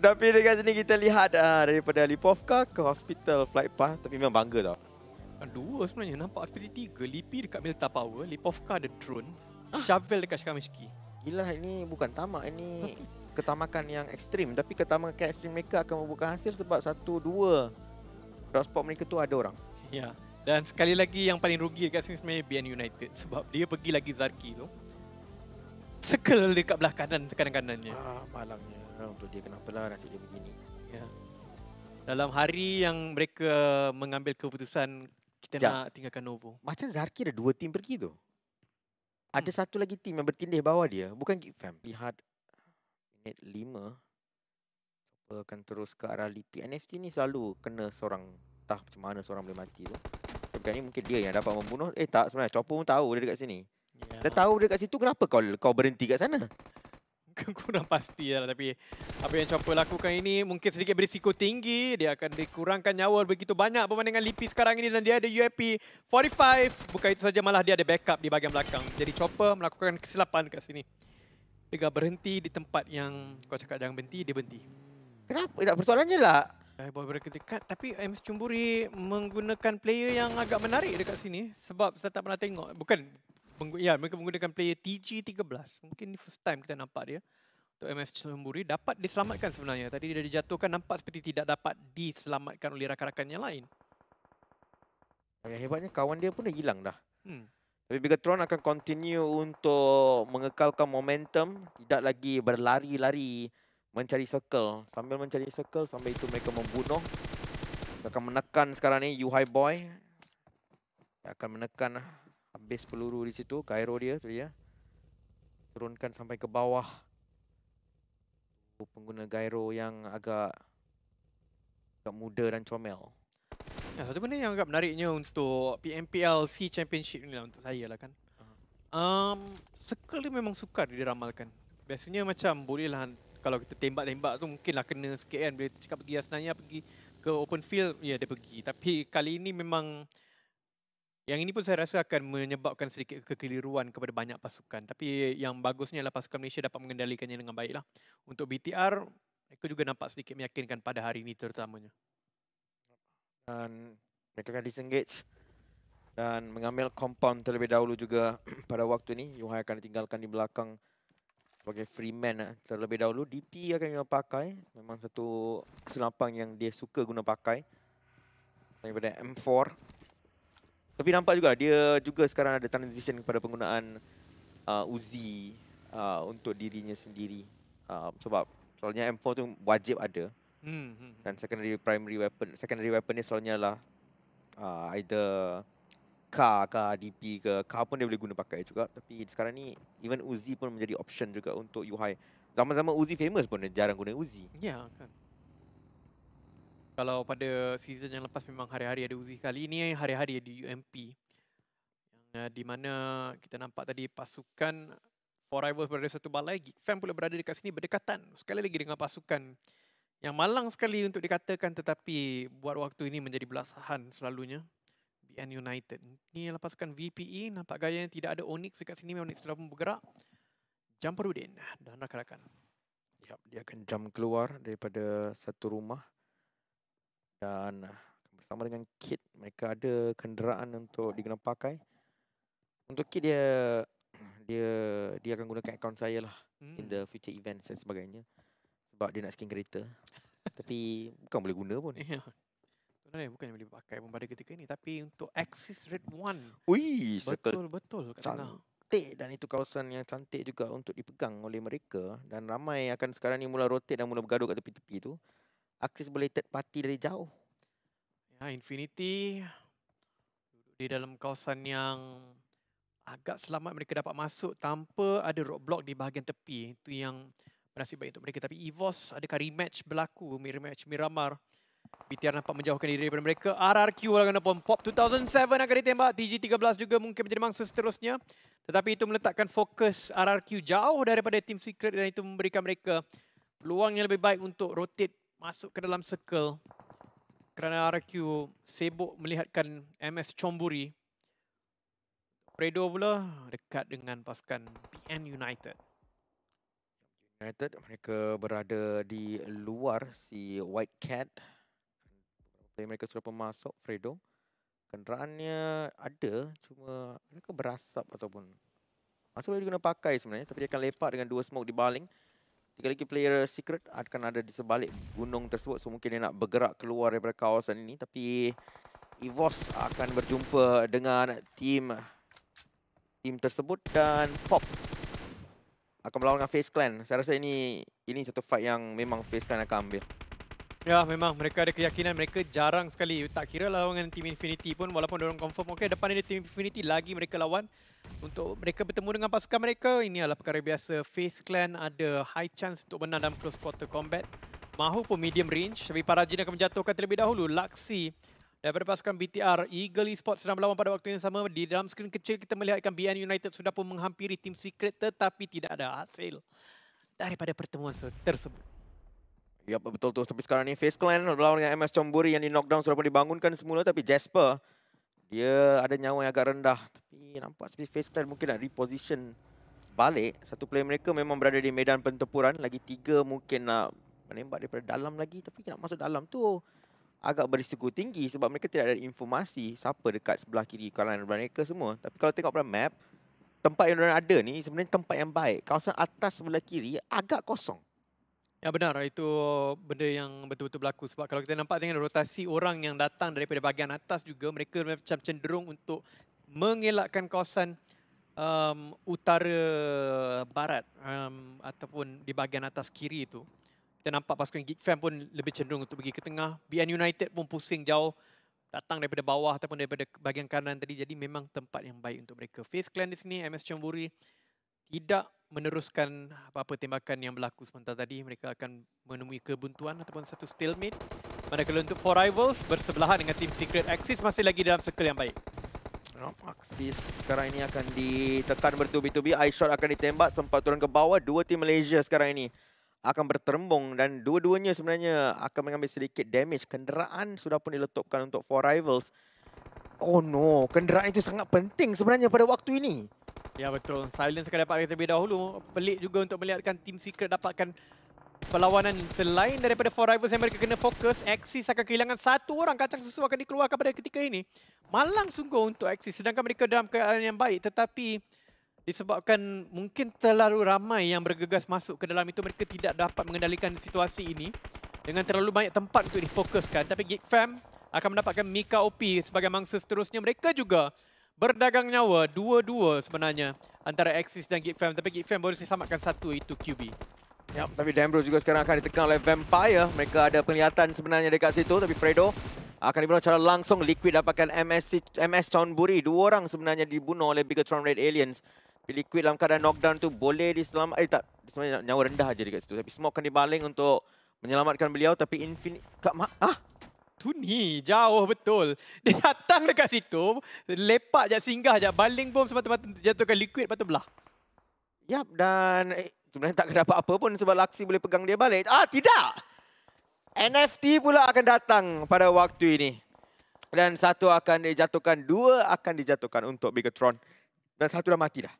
Tapi dengan sini kita lihat uh, daripada Lipovka ke hospital flight path. Tapi memang bangga tau. Dua sebenarnya. Nampak hospital tiga. Lipi dekat Milta Power. Lipovka ada drone. Ah. Shovel dekat Shikamishki. Gila ini bukan tamak. Ini ketamakan yang ekstrim. Tapi ketamakan ekstrim mereka akan membuka hasil sebab satu, dua. Rockspot mereka tu ada orang. Ya. Dan sekali lagi yang paling rugi dekat sini sebenarnya BN United. Sebab dia pergi lagi Zarki tu. Circle dekat belah kanan, kanan-kanannya. Ah, malangnya ha, untuk dia kenapa lah nasib dia begini. Ya. Dalam hari yang mereka mengambil keputusan kita Jam. nak tinggalkan Novo. Macam Zarki ada dua tim pergi tu. Ada hmm. satu lagi tim yang bertindih bawah dia. Bukan Gifam. Lihat minit lima. Siapa akan terus ke arah Lipi. NFT ni selalu kena seorang. Entah macam mana seorang boleh mati tu. Sebab ni mungkin dia yang dapat membunuh. Eh tak sebenarnya. Chopper pun tahu dia dekat sini. Yeah. Dia tahu dia dekat situ. Kenapa kau kau berhenti kat sana? mungkin kurang pasti lah. Tapi apa yang Chopper lakukan ini mungkin sedikit berisiko tinggi. Dia akan dikurangkan nyawa begitu banyak berbandingan Lipi sekarang ini. Dan dia ada UAP 45. Bukan itu saja malah dia ada backup di bahagian belakang. Jadi Chopper melakukan kesilapan kat sini. Dia berhenti di tempat yang kau cakap jangan berhenti, dia berhenti. Kenapa? Tak persoalannya lah. Boleh berada dekat tapi MS Cumburi menggunakan player yang agak menarik dekat sini. Sebab saya tak pernah tengok. Bukan ya mereka menggunakan player TG13. Mungkin ini first time kita nampak dia. Untuk MS Chumburi dapat diselamatkan sebenarnya. Tadi dia dijatuhkan nampak seperti tidak dapat diselamatkan oleh rakan-rakan yang lain. Yang hebatnya kawan dia pun dah hilang dah. Hmm. Tapi Bigatron akan continue untuk mengekalkan momentum. Tidak lagi berlari-lari mencari circle. Sambil mencari circle, sampai itu mereka membunuh. Mereka akan menekan sekarang ni Yuhai Boy. Dia akan menekan base peluru di situ, Cairo dia tu ya. Turunkan sampai ke bawah. Pengguna gyro yang agak agak muda dan comel. Ya, satu benda yang agak menariknya untuk PMPL C Championship ni lah untuk saya lah kan. Um, circle memang sukar diramalkan. Biasanya macam bolehlah kalau kita tembak-tembak tu mungkinlah kena sikit kan. Bila kita cakap pergi Asnaya, pergi ke open field, ya dia pergi. Tapi kali ini memang yang ini pun saya rasa akan menyebabkan sedikit kekeliruan kepada banyak pasukan. Tapi yang bagusnya adalah pasukan Malaysia dapat mengendalikannya dengan baiklah. Untuk BTR, mereka juga nampak sedikit meyakinkan pada hari ini terutamanya. Dan mereka akan disengage dan mengambil compound terlebih dahulu juga pada waktu ini. Yuhai akan ditinggalkan di belakang sebagai free man eh, terlebih dahulu. DP akan guna pakai. Memang satu senapang yang dia suka guna pakai. Daripada M4. Tapi nampak juga dia juga sekarang ada transition kepada penggunaan uh, Uzi uh, untuk dirinya sendiri. Uh, sebab soalnya M4 tu wajib ada. Hmm, hmm, hmm. Dan secondary primary weapon, secondary weapon ni soalnya lah uh, either car ke DP ke K pun dia boleh guna pakai juga tapi sekarang ni even Uzi pun menjadi option juga untuk UI. Zaman-zaman Uzi famous pun dia jarang guna Uzi. Ya yeah, kan kalau pada season yang lepas memang hari-hari ada Uzi kali ini hari-hari di UMP eh, di mana kita nampak tadi pasukan Four Rivals berada satu bal lagi. Fan pula berada dekat sini berdekatan sekali lagi dengan pasukan yang malang sekali untuk dikatakan tetapi buat waktu ini menjadi belasahan selalunya BN United. Ini yang lepaskan VPE nampak gayanya tidak ada Onyx dekat sini Onyx sudah pun bergerak. Jumper Udin dan rakan-rakan. dia akan jump keluar daripada satu rumah dan ah, bersama dengan kit mereka ada kenderaan untuk digunakan pakai untuk kit dia dia dia akan gunakan akaun saya lah hmm. in the future events dan sebagainya sebab dia nak skin kereta tapi bukan boleh guna pun yeah. Sebenarnya eh, bukan yang boleh pakai pun pada ketika ini tapi untuk Axis Red One. Ui, betul betul kat cantik tengah. dan itu kawasan yang cantik juga untuk dipegang oleh mereka dan ramai akan sekarang ni mula rotate dan mula bergaduh kat tepi-tepi tu akses boleh third party dari jauh. Ya, Infinity duduk di dalam kawasan yang agak selamat mereka dapat masuk tanpa ada roadblock di bahagian tepi. Itu yang berhasil baik untuk mereka. Tapi EVOS adakah match berlaku, match Miramar. BTR nampak menjauhkan diri daripada mereka. RRQ walaupun POP 2007 akan ditembak. TG13 juga mungkin menjadi mangsa seterusnya. Tetapi itu meletakkan fokus RRQ jauh daripada tim Secret dan itu memberikan mereka peluang yang lebih baik untuk rotate masuk ke dalam circle kerana RQ sibuk melihatkan MS Chomburi. Fredo pula dekat dengan pasukan PN United. United mereka berada di luar si White Cat. Play mereka sudah masuk Fredo. Kenderaannya ada cuma mereka berasap ataupun masa boleh guna pakai sebenarnya tapi dia akan lepak dengan dua smoke di baling. Tiga lagi player secret akan ada di sebalik gunung tersebut. So mungkin dia nak bergerak keluar daripada kawasan ini. Tapi Evos akan berjumpa dengan tim tim tersebut dan Pop akan melawan dengan Face Clan. Saya rasa ini ini satu fight yang memang Face Clan akan ambil. Ya memang mereka ada keyakinan mereka jarang sekali tak kira lawan tim Infinity pun walaupun orang confirm okey depan ini tim Infinity lagi mereka lawan untuk mereka bertemu dengan pasukan mereka ini adalah perkara biasa Face Clan ada high chance untuk menang dalam close quarter combat mahu pun medium range tapi para jin akan menjatuhkan terlebih dahulu Luxy daripada pasukan BTR Eagle Esports sedang melawan pada waktu yang sama di dalam skrin kecil kita melihatkan BN United sudah pun menghampiri tim Secret tetapi tidak ada hasil daripada pertemuan tersebut Ya betul tuh tapi sekarang ini Face Clan melawan dengan MS Chomburi yang di knockdown sudah pun dibangunkan semula tapi Jasper dia ada nyawa yang agak rendah tapi nampak seperti Face Clan mungkin nak reposition balik satu player mereka memang berada di medan pertempuran lagi tiga mungkin nak menembak daripada dalam lagi tapi nak masuk dalam tu agak berisiko tinggi sebab mereka tidak ada informasi siapa dekat sebelah kiri kalangan mereka semua tapi kalau tengok pada map tempat yang mereka ada ni sebenarnya tempat yang baik kawasan atas sebelah kiri agak kosong Ya benar, itu benda yang betul-betul berlaku. Sebab kalau kita nampak dengan rotasi orang yang datang daripada bahagian atas juga, mereka macam cenderung untuk mengelakkan kawasan um, utara barat um, ataupun di bahagian atas kiri itu. Kita nampak pasukan Geek Fan pun lebih cenderung untuk pergi ke tengah. BN United pun pusing jauh datang daripada bawah ataupun daripada bahagian kanan tadi. Jadi memang tempat yang baik untuk mereka. Face Clan di sini, MS Chamburi, tidak meneruskan apa-apa tembakan yang berlaku sebentar tadi. Mereka akan menemui kebuntuan ataupun satu stalemate. Manakala untuk Four Rivals bersebelahan dengan tim Secret Axis masih lagi dalam circle yang baik. Axis sekarang ini akan ditekan bertubi-tubi. Eye shot akan ditembak sempat turun ke bawah. Dua tim Malaysia sekarang ini akan bertermbung dan dua-duanya sebenarnya akan mengambil sedikit damage. Kenderaan sudah pun diletupkan untuk Four Rivals. Oh no, kenderaan itu sangat penting sebenarnya pada waktu ini. Ya betul. Silence kena dapatkan terlebih dahulu. Pelik juga untuk melihatkan tim Secret dapatkan perlawanan selain daripada Four Rivals yang mereka kena fokus. Axis akan kehilangan satu orang. Kacang susu akan dikeluarkan pada ketika ini. Malang sungguh untuk Axis. Sedangkan mereka dalam keadaan yang baik. Tetapi disebabkan mungkin terlalu ramai yang bergegas masuk ke dalam itu. Mereka tidak dapat mengendalikan situasi ini. Dengan terlalu banyak tempat untuk difokuskan. Tapi Geek Fam akan mendapatkan Mika OP sebagai mangsa seterusnya. Mereka juga berdagang nyawa dua-dua sebenarnya antara Axis dan Gitfam. Tapi Gitfam boleh selamatkan satu itu QB. Ya, tapi Dembro juga sekarang akan ditekan oleh Vampire. Mereka ada penglihatan sebenarnya dekat situ. Tapi Fredo akan dibunuh secara langsung. Liquid dapatkan MS, MS Chonburi. Dua orang sebenarnya dibunuh oleh Bigotron Red Aliens. Tapi Liquid dalam keadaan knockdown tu boleh diselamatkan. Eh tak, sebenarnya nyawa rendah aja dekat situ. Tapi semua akan dibaling untuk menyelamatkan beliau. Tapi Infinity... Kak Ma... Ah! Tuni jauh betul. Dia datang dekat situ, lepak je singgah je, baling bom semata-mata jatuhkan liquid patut belah. Yap dan eh, sebenarnya tak dapat apa pun sebab Laksi boleh pegang dia balik. Ah tidak. NFT pula akan datang pada waktu ini. Dan satu akan dijatuhkan, dua akan dijatuhkan untuk Bigatron. Dan satu dah mati dah.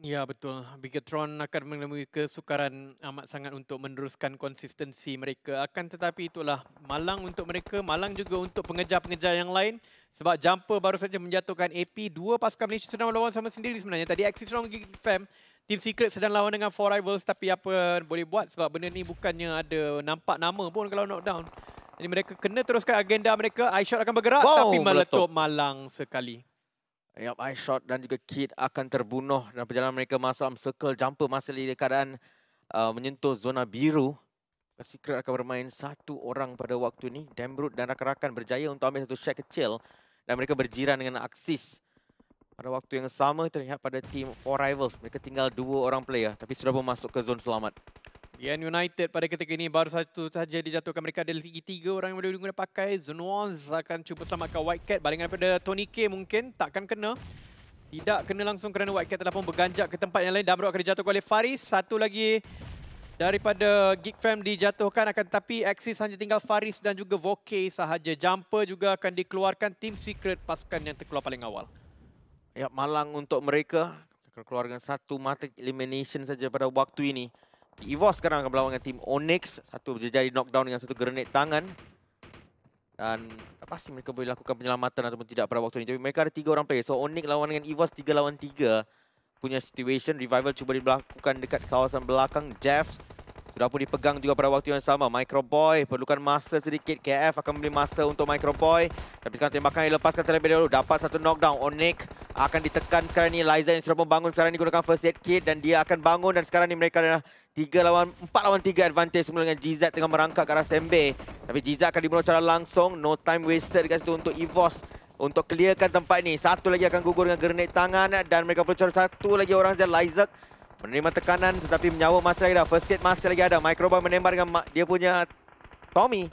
Ya betul, Bigatron akan menemui kesukaran amat sangat untuk meneruskan konsistensi mereka. Akan tetapi itulah malang untuk mereka, malang juga untuk pengejar-pengejar yang lain. Sebab Jumper baru saja menjatuhkan AP, dua pasukan Malaysia sedang melawan sama sendiri sebenarnya. Tadi Axis Strong Geek Fam, Team Secret sedang lawan dengan Four Rivals tapi apa boleh buat sebab benda ni bukannya ada nampak nama pun kalau knockdown. Jadi mereka kena teruskan agenda mereka, Aishot akan bergerak wow, tapi meletup malang sekali. Yap, shot dan juga Kid akan terbunuh dalam perjalanan mereka masuk dalam circle jumper masa di keadaan uh, menyentuh zona biru. Secret akan bermain satu orang pada waktu ini. Dembrut dan rakan-rakan berjaya untuk ambil satu shot kecil dan mereka berjiran dengan Axis. Pada waktu yang sama terlihat pada tim Four Rivals. Mereka tinggal dua orang player tapi sudah pun masuk ke zone selamat. Yan United pada ketika ini baru satu sahaja dijatuhkan mereka dari lagi tiga orang yang boleh guna pakai Zenuons akan cuba selamatkan cat balingan daripada Tony K mungkin takkan kena tidak kena langsung kerana White Cat telah pun berganjak ke tempat yang lain dan akan dijatuhkan oleh Faris satu lagi daripada Geek Fam dijatuhkan akan tetapi Axis hanya tinggal Faris dan juga Voke sahaja jumper juga akan dikeluarkan Team Secret pasukan yang terkeluar paling awal Ya malang untuk mereka keluarkan satu mata elimination saja pada waktu ini Evos sekarang akan berlawan dengan tim Onyx. Satu berjaya di knockdown dengan satu grenade tangan. Dan pasti mereka boleh lakukan penyelamatan ataupun tidak pada waktu ini. Tapi mereka ada tiga orang player. So Onyx lawan dengan Evos tiga lawan tiga. Punya situation. Revival cuba dilakukan dekat kawasan belakang. Jeff, sudah pun dipegang juga pada waktu yang sama. Microboy perlukan masa sedikit. KF akan beli masa untuk Microboy. Tapi sekarang tembakan yang lepaskan terlebih dahulu. Dapat satu knockdown. Onyx akan ditekan sekarang ini. Liza yang sudah membangun sekarang ini gunakan first aid kit. Dan dia akan bangun dan sekarang ini mereka adalah... Tiga lawan empat lawan tiga, advantage semula dengan GZ tengah merangkak ke arah Sembe. Tapi GZ akan dibunuh secara langsung. No time wasted dekat situ untuk EVOS. Untuk clearkan tempat ini. Satu lagi akan gugur dengan grenade tangan. Dan mereka perlu cari satu lagi orang saja. Lysak menerima tekanan tetapi menyawa masih lagi ada. First kit masih lagi ada. Microbot menembak dengan dia punya Tommy.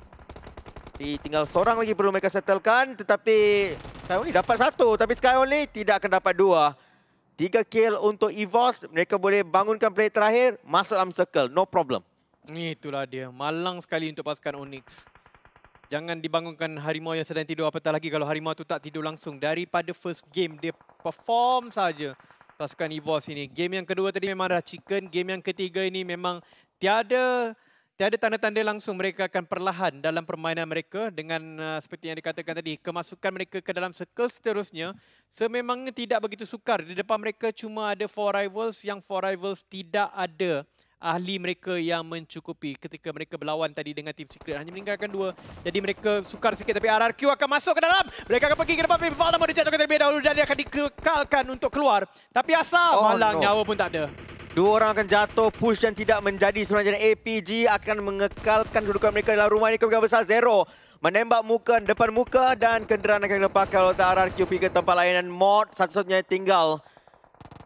Di tinggal seorang lagi perlu mereka settlekan. Tetapi Sky Only dapat satu. Tapi Sky Only tidak akan dapat dua. Tiga kill untuk EVOS. Mereka boleh bangunkan play terakhir. Masuk dalam circle. No problem. Itulah dia. Malang sekali untuk pasukan Onyx. Jangan dibangunkan Harimau yang sedang tidur. Apatah lagi kalau Harimau tu tak tidur langsung. Daripada first game, dia perform saja pasukan EVOS ini. Game yang kedua tadi memang dah chicken. Game yang ketiga ini memang tiada tiada tanda-tanda langsung mereka akan perlahan dalam permainan mereka dengan uh, seperti yang dikatakan tadi kemasukan mereka ke dalam circle seterusnya sememangnya tidak begitu sukar di depan mereka cuma ada four rivals yang four rivals tidak ada ahli mereka yang mencukupi ketika mereka berlawan tadi dengan tim Secret hanya meninggalkan dua jadi mereka sukar sikit tapi RRQ akan masuk ke dalam mereka akan pergi ke depan tapi Valdemar dijatuhkan terlebih dahulu dan dia akan dikekalkan untuk keluar tapi asal oh, malang no. nyawa pun tak ada Dua orang akan jatuh push dan tidak menjadi sebenarnya APG akan mengekalkan kedudukan mereka dalam rumah ini kemungkinan besar zero. Menembak muka depan muka dan kenderaan akan dilepaskan oleh TRRQ ke tempat lain dan mod satu-satunya tinggal.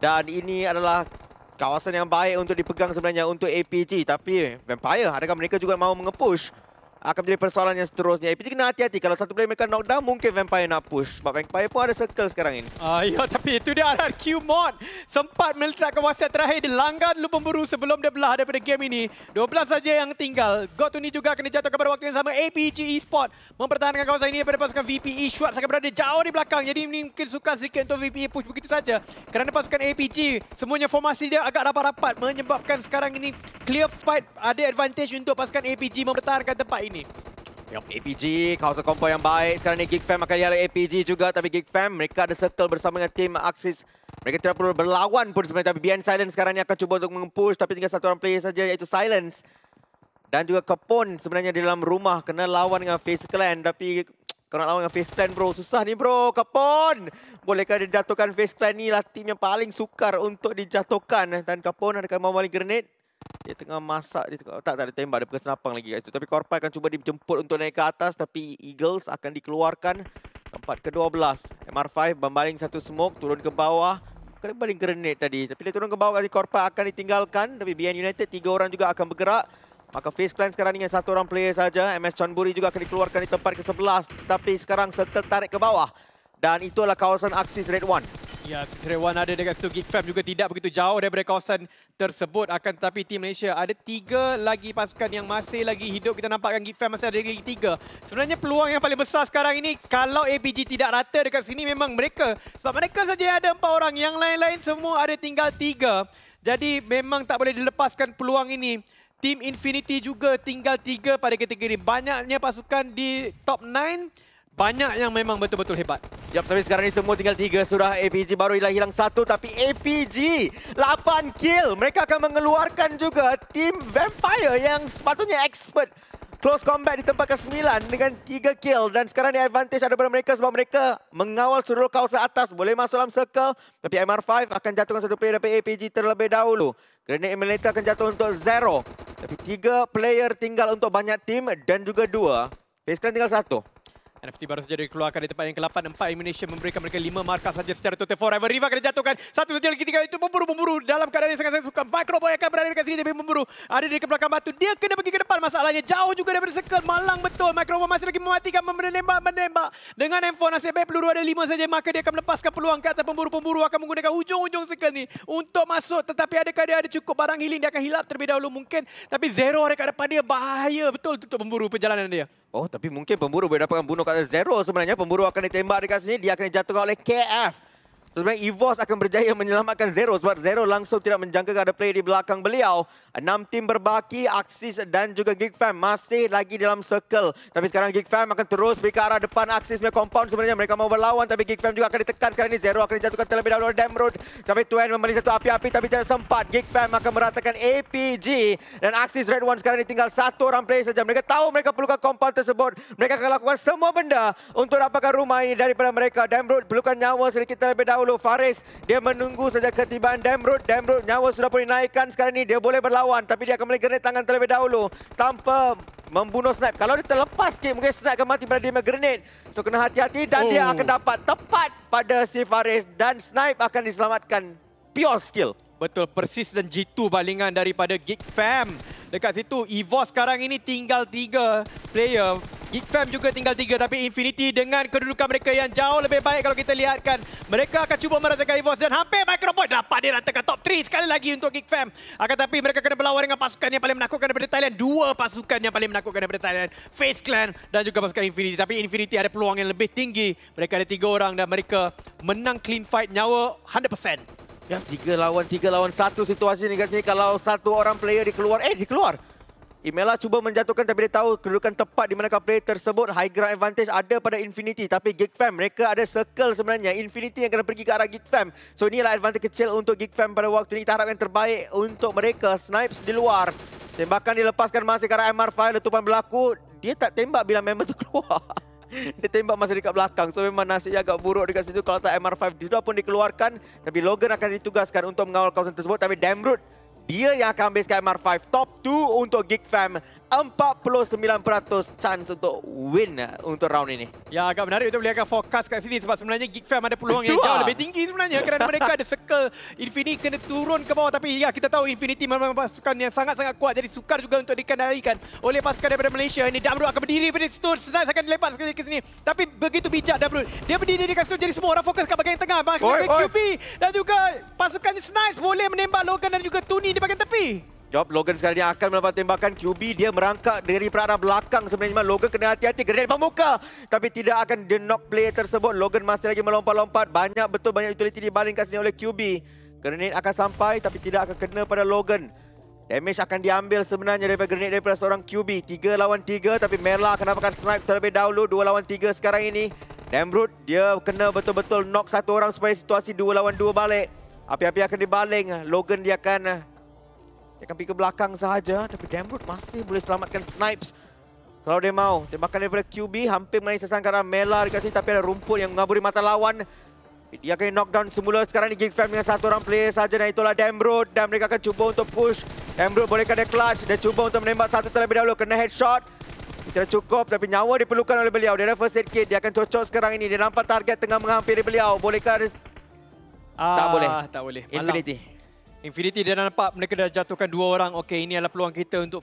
Dan ini adalah kawasan yang baik untuk dipegang sebenarnya untuk APG tapi Vampire adakah mereka juga mau mengepush? akan menjadi persoalan yang seterusnya. APG eh, kena hati-hati kalau satu player mereka knockdown mungkin Vampire nak push. Sebab Vampire pun ada circle sekarang ini. Uh, ya tapi itu dia adalah Qmon. Sempat meletakkan wasiat terakhir di langgan lu pemburu sebelum dia belah daripada game ini. 12 saja yang tinggal. Got ini juga kena jatuh kepada waktu yang sama. APG Esport mempertahankan kawasan ini daripada pasukan VPE. Schwartz akan berada jauh di belakang. Jadi ini mungkin suka sedikit untuk VPE push begitu saja. Kerana pasukan APG semuanya formasi dia agak rapat-rapat menyebabkan sekarang ini clear fight ada advantage untuk pasukan APG mempertahankan tempat ini ini. Yang APG, kawasan kompo yang baik. Sekarang ni Geek Fam akan dialog APG juga. Tapi Geek Fam, mereka ada circle bersama dengan tim Axis. Mereka tidak perlu berlawan pun sebenarnya. Tapi BN Silence sekarang ni akan cuba untuk mengempush. Tapi tinggal satu orang player saja iaitu Silence. Dan juga Kepon sebenarnya di dalam rumah. Kena lawan dengan Face Clan. Tapi kena lawan dengan Face Clan bro. Susah ni bro. Kepon! Bolehkah dia jatuhkan Face Clan ni lah tim yang paling sukar untuk dijatuhkan. Dan Kepon adakah mau maling grenade? Dia tengah masak dia tengah, Tak, tak ada tembak Dia pakai senapang lagi kat situ Tapi Korpai akan cuba dijemput Untuk naik ke atas Tapi Eagles akan dikeluarkan Tempat ke-12 MR5 Membaling satu smoke Turun ke bawah Kena baling grenade tadi Tapi dia turun ke bawah Korpai akan ditinggalkan Tapi BN United Tiga orang juga akan bergerak Maka face clan sekarang ni Yang satu orang player saja MS Chonburi juga akan dikeluarkan Di tempat ke-11 Tapi sekarang Serta tarik ke bawah dan itulah kawasan Axis Red One. Ya, Axis Red One ada dengan Sugit Fam juga tidak begitu jauh daripada kawasan tersebut. Akan tetapi tim Malaysia ada tiga lagi pasukan yang masih lagi hidup. Kita nampakkan Gifam masih ada lagi tiga. Sebenarnya peluang yang paling besar sekarang ini kalau APG tidak rata dekat sini memang mereka. Sebab mereka saja ada empat orang. Yang lain-lain semua ada tinggal tiga. Jadi memang tak boleh dilepaskan peluang ini. Tim Infinity juga tinggal tiga pada ketiga ini. Banyaknya pasukan di top nine banyak yang memang betul-betul hebat. Yap, tapi sekarang ni semua tinggal tiga. Sudah APG baru hilang, hilang satu. Tapi APG, lapan kill. Mereka akan mengeluarkan juga tim Vampire yang sepatutnya expert. Close combat di tempat ke-9 dengan tiga kill. Dan sekarang ni advantage ada pada mereka sebab mereka mengawal seluruh kawasan atas. Boleh masuk dalam circle. Tapi MR5 akan jatuhkan satu player daripada APG terlebih dahulu. Grenade Emulator akan jatuh untuk zero. Tapi tiga player tinggal untuk banyak tim dan juga dua. Facecam tinggal satu. NFT baru saja dikeluarkan di tempat yang ke-8. Empat Indonesia memberikan mereka lima markah saja secara total forever. Riva akan dijatuhkan. Satu saja lagi tiga. Itu memburu-memburu dalam keadaan yang sangat-sangat suka. Microboy akan berada dekat sini tapi memburu. Ada di kebelakang batu. Dia kena pergi ke depan masalahnya. Jauh juga daripada circle. Malang betul. Microboy masih lagi mematikan. Menembak, menembak. Dengan M4 nasib baik peluru ada lima saja. Maka dia akan melepaskan peluang ke atas pemburu-pemburu. Akan menggunakan ujung-ujung circle ni untuk masuk. Tetapi adakah dia ada cukup barang healing? Dia akan hilap terlebih dahulu mungkin. Tapi zero ada kat depan dia. Bahaya betul untuk pemburu perjalanan dia. Oh, tapi mungkin pemburu boleh dapatkan bunuh kata zero sebenarnya. Pemburu akan ditembak dekat sini. Dia akan dijatuhkan oleh KF. So, sebenarnya Evos akan berjaya menyelamatkan Zero sebab Zero langsung tidak menjangka ada player di belakang beliau. Enam tim berbaki, Axis dan juga Fam masih lagi dalam circle. Tapi sekarang Fam akan terus ke arah depan Axis punya compound sebenarnya. Mereka mau berlawan tapi Fam juga akan ditekan sekarang ini. Zero akan dijatuhkan terlebih dahulu oleh Damroot. Sampai Twain membeli satu api-api tapi tidak sempat. Fam akan meratakan APG dan Axis Red One sekarang ini tinggal satu orang player saja. Mereka tahu mereka perlukan compound tersebut. Mereka akan lakukan semua benda untuk dapatkan rumah ini daripada mereka. Damroot perlukan nyawa sedikit terlebih dahulu dahulu Faris dia menunggu saja ketibaan Damrod Damrod nyawa sudah pun dinaikkan sekarang ini dia boleh berlawan tapi dia akan melengkeri tangan terlebih dahulu tanpa membunuh snipe kalau dia terlepas sikit mungkin snipe akan mati pada dia grenade so kena hati-hati dan oh. dia hmm. akan dapat tepat pada si Faris dan snipe akan diselamatkan pure skill Betul, persis dan jitu balingan daripada Geek Fam. Dekat situ, EVO sekarang ini tinggal tiga player. Geek Fam juga tinggal tiga tapi Infinity dengan kedudukan mereka yang jauh lebih baik kalau kita lihatkan. Mereka akan cuba meratakan EVO dan hampir Micropoint dapat ratakan top 3 sekali lagi untuk Geek Fam. Akan tapi mereka kena berlawan dengan pasukan yang paling menakutkan daripada Thailand. Dua pasukan yang paling menakutkan daripada Thailand. Face Clan dan juga pasukan Infinity. Tapi Infinity ada peluang yang lebih tinggi. Mereka ada tiga orang dan mereka menang clean fight nyawa 100%. Yang tiga lawan, tiga lawan satu situasi ni guys ni. Kalau satu orang player dikeluar, eh dikeluar. Imela cuba menjatuhkan tapi dia tahu kedudukan tepat di manakah player tersebut. High ground advantage ada pada Infinity. Tapi Fam mereka ada circle sebenarnya. Infinity yang kena pergi ke arah Fam. So inilah advantage kecil untuk Fam pada waktu ini. Kita harap yang terbaik untuk mereka. Snipes di luar. Tembakan dilepaskan masih ke arah MR5. Letupan berlaku. Dia tak tembak bila member tu keluar. Dia tembak masa dekat belakang So memang nasibnya agak buruk dekat situ Kalau tak MR5 Dido pun dikeluarkan Tapi Logan akan ditugaskan untuk mengawal kawasan tersebut Tapi Damroot dia yang akan habiskan MR5 Top 2 untuk Geek Fam 49% chance untuk win eh, untuk round ini. Ya, agak menarik untuk melihatkan fokus kat sini sebab sebenarnya Geek Fam ada peluang Itu yang jauh lah. lebih tinggi sebenarnya kerana mereka ada circle Infinity kena turun ke bawah tapi ya kita tahu Infinity memang pasukan yang sangat-sangat kuat jadi sukar juga untuk dikendalikan oleh pasukan daripada Malaysia. Ini Damru akan berdiri pada situ, senang akan dilepas sekali ke sini. Tapi begitu bijak Damru, dia berdiri di situ jadi semua orang fokus ke bahagian tengah. Bahkan QB dan juga pasukan Snipes boleh menembak Logan dan juga Tuni di bahagian tepi. Job Logan sekarang ini akan melepas tembakan QB. Dia merangkak dari perarah belakang sebenarnya. Logan kena hati-hati. Grenade muka. Tapi tidak akan di knock player tersebut. Logan masih lagi melompat-lompat. Banyak betul banyak utility dibaling kat sini oleh QB. Grenade akan sampai tapi tidak akan kena pada Logan. Damage akan diambil sebenarnya daripada grenade daripada seorang QB. Tiga lawan tiga tapi Merla akan dapatkan snipe terlebih dahulu. Dua lawan tiga sekarang ini. Damroot dia kena betul-betul knock satu orang supaya situasi dua lawan dua balik. Api-api akan dibaling. Logan dia akan dia akan pergi ke belakang sahaja tapi Gambrook masih boleh selamatkan snipes. Kalau dia mahu, tembakan daripada QB hampir mengenai sasaran kerana Mela dekat sini tapi ada rumput yang mengaburi mata lawan. Dia akan knockdown semula sekarang di Geek Fam dengan satu orang player saja dan itulah Dembrod. dan mereka akan cuba untuk push. Dembrod bolehkah dia clutch? Dia cuba untuk menembak satu terlebih dahulu. Kena headshot. Tidak cukup tapi nyawa diperlukan oleh beliau. Dia ada first aid kit. Dia akan cocok sekarang ini. Dia nampak target tengah menghampiri beliau. Bolehkah ada... Ah, tak boleh. Tak boleh. Infinity. Malam. Infinity dah nampak mereka dah jatuhkan dua orang. Okey, ini adalah peluang kita untuk